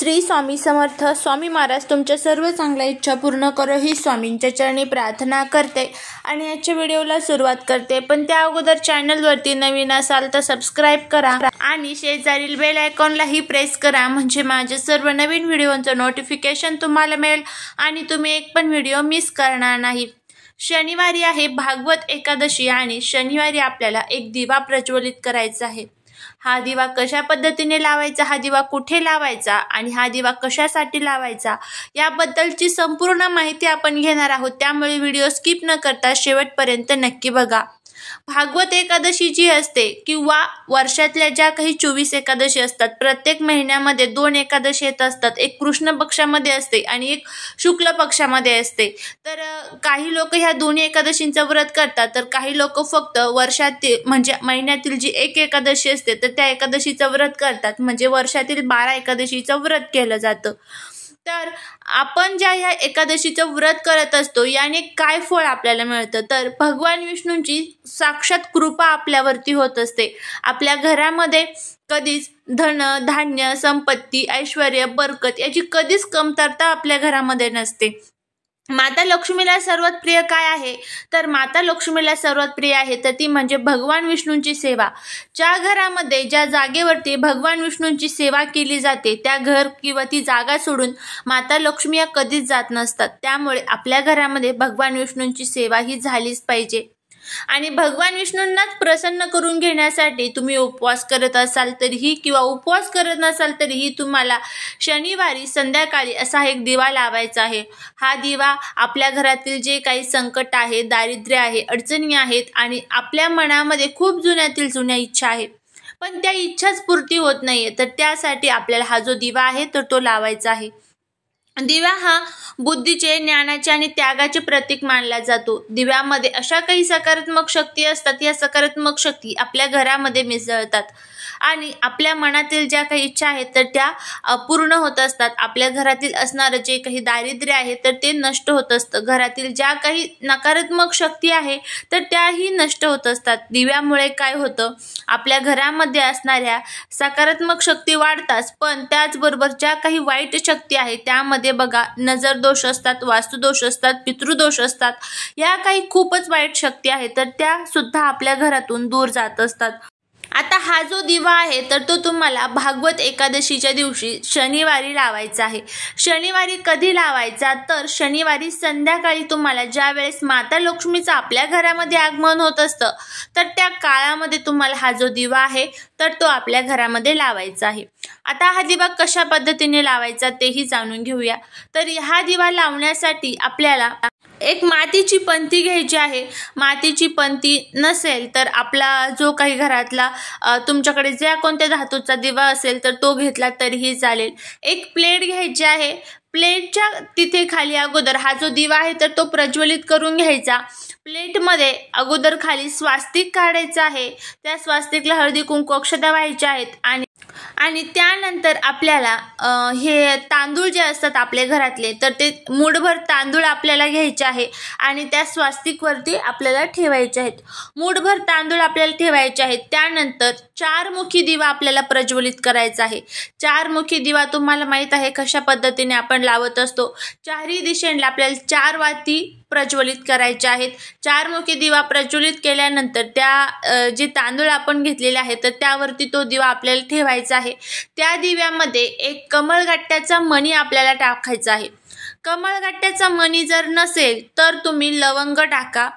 श्री स्वामी समर्थ स्वामी महाराज तुमच्या सर्व चांगल्या इच्छा पूर्ण करो ही स्वामींच्या चरणी प्रार्थना करते आणि याच्या व्हिडिओला सुरुवात करते पण त्या अगोदर चॅनलवरती नवीन असाल तर सबस्क्राईब करा आणि शेजारील बेल आयकॉनलाही प्रेस करा म्हणजे माझे सर्व नवीन व्हिडिओचं नोटिफिकेशन तुम्हाला मिळेल आणि तुम्ही एक पण व्हिडिओ मिस करणार नाही शनिवारी आहे भागवत एकादशी आणि शनिवारी आपल्याला एक दिवा प्रज्वलित करायचा आहे हा दिवा कशा पद्धतीने लावायचा हा दिवा कुठे लावायचा आणि हा दिवा कशासाठी लावायचा याबद्दलची संपूर्ण माहिती आपण घेणार आहोत त्यामुळे व्हिडिओ स्किप न करता शेवटपर्यंत नक्की बघा भागवत एकादशी जी असते किंवा वर्षातल्या ज्या काही चोवीस एकादशी असतात प्रत्येक महिन्यामध्ये दोन एकादशी येत असतात एक कृष्ण पक्षामध्ये असते आणि एक शुक्ल पक्षामध्ये असते तर काही लोक ह्या दोन्ही एकादशींचं व्रत करतात तर काही लोक फक्त वर्षातील म्हणजे महिन्यातील जी एक एकादशी असते तर त्या एकादशीचं व्रत करतात म्हणजे वर्षातील बारा एकादशीचं व्रत केलं जातं तर आपण ज्या ह्या एकादशीचं व्रत करत असतो याने काय फळ आपल्याला मिळतं तर भगवान विष्णूंची साक्षात कृपा आपल्यावरती होत असते आपल्या घरामध्ये कधीच धन धान्य संपत्ती ऐश्वर बरकत याची कधीच कमतरता आपल्या घरामध्ये नसते माता लक्ष्मीला सर्वात प्रिय काय आहे तर माता लक्ष्मीला सर्वात प्रिय आहे तर ती म्हणजे भगवान विष्णूंची सेवा ज्या घरामध्ये ज्या जागेवरती भगवान विष्णूंची सेवा केली जाते त्या घर किंवा ती जागा सोडून माता लक्ष्मी या कधीच जात नसतात त्यामुळे आपल्या घरामध्ये भगवान विष्णूंची सेवा ही झालीच पाहिजे आणि भगवान विष्णूंनाच प्रसन्न करून घेण्यासाठी तुम्ही उपवास करत असाल तरीही किंवा उपवास करत नसाल तरीही तुम्हाला शनिवारी संध्याकाळी असा एक दिवा लावायचा आहे हा दिवा आपल्या घरातील जे काही संकट आहे दारिद्र्य आहे अडचणी आहेत आणि आपल्या मनामध्ये खूप जुन्यातील जुन्या इच्छा आहेत पण त्या इच्छाच पूर्ती होत नाहीये तर त्यासाठी आपल्याला हा जो दिवा आहे तर तो लावायचा आहे दिवा हा बुद्धीचे ज्ञानाचे आणि त्यागाचे प्रतीक मानला जातो दिव्यामध्ये अशा काही सकारात्मक शक्ती असतात या सकारात्मक शक्ती आपल्या घरामध्ये मिसळतात आणि आपल्या मनातील ज्या काही इच्छा आहेत तर त्या पूर्ण होत असतात आपल्या घरातील असणारं जे काही दारिद्र्य आहे तर ते नष्ट होत असतं घरातील ज्या काही नकारात्मक शक्ती आहे तर त्याही नष्ट होत असतात दिव्यामुळे काय होतं आपल्या घरामध्ये असणाऱ्या सकारात्मक शक्ती वाढतात पण त्याचबरोबर ज्या काही वाईट शक्ती आहे त्यामध्ये मध्ये बघा नजर दोष असतात वास्तुदोष असतात पितृदोष असतात या काही खूपच वाईट शक्ती आहेत तर त्या सुद्धा आपल्या घरातून दूर जात असतात आता हा जो दिवा आहे तर तो तुम्हाला भागवत एकादशीच्या दिवशी शनिवारी लावायचा आहे शनिवारी कधी लावायचा तर शनिवारी संध्याकाळी तुम्हाला ज्या वेळेस माता लक्ष्मीचं आपल्या घरामध्ये आगमन होत असतं तर त्या काळामध्ये तुम्हाला हा जो दिवा आहे तर तो आपल्या घरामध्ये लावायचा आहे आता हा दिवा कशा पद्धतीने लावायचा तेही जाणून घेऊया तर हा दिवा लावण्यासाठी आपल्याला एक मातीची पंथी घ्यायची आहे मातीची पंथी नसेल तर आपला जो काही घरातला तुमच्याकडे ज्या कोणत्या धातूचा दिवा असेल तर तो घेतला तरीही चालेल एक प्लेट घ्यायची आहे प्लेटच्या तिथे खाली अगोदर हा जो दिवा आहे तर तो प्रज्वलित करून घ्यायचा प्लेटमध्ये अगोदर खाली स्वास्तिक काढायचं आहे त्या स्वास्तिकला हळदी कुंकू अक्षता व्हायच्या आहेत आणि आणि त्यानंतर आपल्याला हे तांदूळ जे असतात आपले घरातले तर ते मूडभर तांदूळ आपल्याला घ्यायचे आहे आणि त्या स्वास्तिकवरती आपल्याला ठेवायचे आहेत मूडभर तांदूळ आपल्याला ठेवायचे आहेत त्यानंतर चारमुखी दिवा आपल्याला प्रज्वलित करायचा आहे चारमुखी दिवा तुम्हाला माहीत आहे कशा पद्धतीने आपण लावत असतो चारही दिशेला आपल्याला चार वाती प्रज्वलित करायचे आहेत चारमुखी दिवा प्रज्वलित केल्यानंतर त्या जे तांदूळ आपण घेतलेले आहेत तर त्यावरती तो दिवा आपल्याला ठेवायचा आहे त्या दिव्यामध्ये एक कमळगट्ट्याचा मणी आपल्याला टाकायचा आहे कमळगट्ट्याचा मणी जर नसेल तर तुम्ही लवंग टाका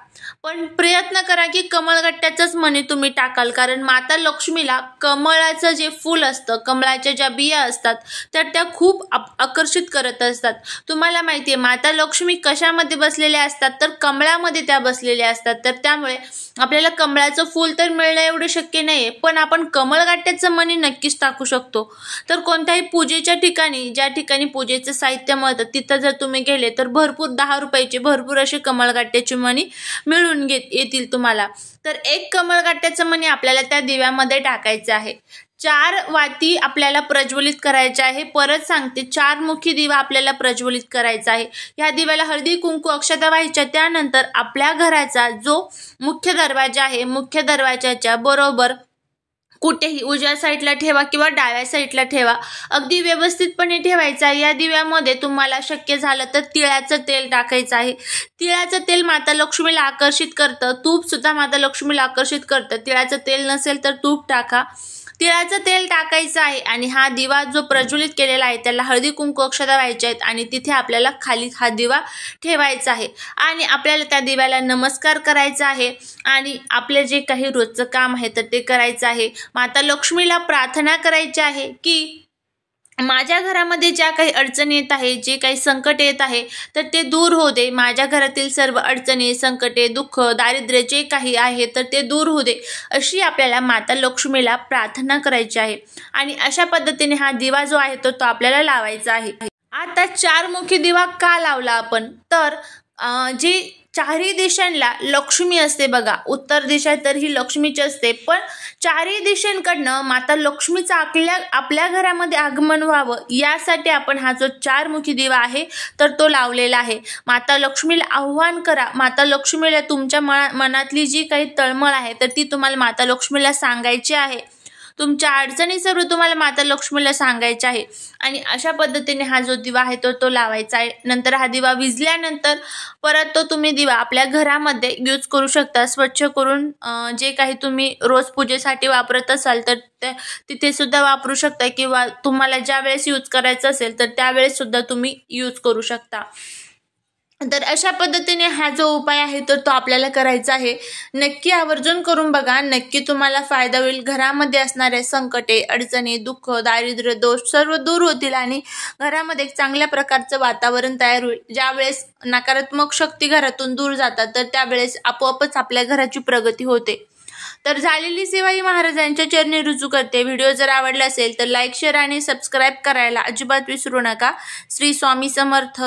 पण प्रयत्न करा की कमळगट्ट्याचंच मणी तुम्ही टाकाल कारण माता लक्ष्मीला कमळाचं जे फूल असतं कमळाच्या ज्या बिया असतात तर त्या खूप आकर्षित करत असतात तुम्हाला माहिती आहे माता लक्ष्मी कशामध्ये बसलेल्या असतात तर कमळामध्ये त्या बसलेल्या असतात तर त्यामुळे आपल्याला कमळाचं फूल तर मिळणं एवढं शक्य नाही आहे पण आपण कमळगट्ट्याचं मणी नक्कीच टाकू शकतो तर कोणत्याही पूजेच्या ठिकाणी ज्या ठिकाणी पूजेचं साहित्य मिळतं तिथं जर तुम्ही गेले तर भरपूर दहा रुपयाचे भरपूर असे कमळगाट्याची मणी मिळून मिळून घेत येतील तुम्हाला तर एक कमळगाट्याचं मणी आपल्याला त्या दिव्यामध्ये टाकायचं आहे चार वाती आपल्याला प्रज्वलित करायचे आहे परत सांगते चार मुखी दिवा आपल्याला प्रज्वलित करायचा आहे ह्या दिव्याला हळदी कुंकू अक्षता व्हायच्या त्यानंतर आपल्या घराचा जो मुख्य दरवाजा आहे मुख्य दरवाजाच्या बरोबर कुठेही उजव्या साईडला ठेवा किंवा डाव्या साईडला ठेवा अगदी व्यवस्थितपणे ठेवायचा आहे या दिव्यामध्ये तुम्हाला शक्य झालं तर तिळाचं तेल टाकायचं आहे तिळाचं तेल माता लक्ष्मीला आकर्षित करतं तूप सुद्धा माता लक्ष्मीला आकर्षित करतं तिळाचं तेल नसेल तर तूप टाका तिळाचं तेल टाकायचं आहे आणि हा दिवा जो प्रज्वलित केलेला आहे त्याला हळदी कुंकू अक्षता व्हायच्या आहेत आणि तिथे आपल्याला खाली हा दिवा ठेवायचा आहे आणि आपल्याला त्या दिव्याला नमस्कार करायचा आहे आणि आपले जे काही रोजचं काम आहे तर ते करायचं आहे माता लक्ष्मीला प्रार्थना करायची आहे की माझ्या घरामध्ये ज्या काही अडचणी येत आहे जे काही संकट येत आहे तर ते दूर होऊ दे माझ्या घरातील सर्व अडचणी संकटे दुःख दारिद्र्य जे काही आहे तर ते दूर होऊ दे अशी आपल्याला माता लक्ष्मीला प्रार्थना करायची आहे आणि अशा पद्धतीने हा दिवा जो आहे तो तो आपल्याला लावायचा आहे आता चारमुखी दिवा का लावला आपण तर जे चारही दिशांना लक्ष्मी असते बघा उत्तर दिशा तर ही लक्ष्मीची असते पण चारही देशांकडनं माता लक्ष्मीचं आपल्या आपल्या घरामध्ये आगमन व्हावं यासाठी आपण हा जो मुखी दिवा आहे तर तो लावलेला आहे माता लक्ष्मीला आव्हान करा माता लक्ष्मीला तुमच्या मनातली जी काही तळमळ आहे तर ती तुम्हाला माता लक्ष्मीला सांगायची आहे तुमच्या अडचणी सर्व तुम्हाला माता लक्ष्मीला सांगायच्या आहे आणि अशा पद्धतीने हा जो दिवा आहे तो तो लावायचा आहे नंतर हा दिवा विजल्यानंतर परत तो तुम्ही दिवा आपल्या घरामध्ये यूज करू शकता स्वच्छ करून जे काही तुम्ही रोज पूजेसाठी वापरत असाल तर तिथे सुद्धा वापरू शकता किंवा तुम्हाला ज्या वेळेस यूज करायचं असेल तर त्यावेळेस सुद्धा तुम्ही यूज करू शकता तर अशा पद्धतीने हा जो उपाय आहे तर तो आपल्याला करायचा आहे नक्की आवर्जून करून बघा नक्की तुम्हाला फायदा होईल घरामध्ये असणारे संकटे अडचणी दुःख दारिद्र्य दोष सर्व दूर होतील आणि घरामध्ये एक चांगल्या प्रकारचं वातावरण तयार होईल ज्यावेळेस नकारात्मक शक्ती घरातून दूर जातात तर त्यावेळेस आपोआपच आपल्या घराची प्रगती होते तर झालेली सेवा ही महाराजांच्या चरणी रुजू करते व्हिडिओ जर आवडला असेल तर लाईक शेअर आणि सबस्क्राईब करायला अजिबात विसरू नका श्री स्वामी समर्थ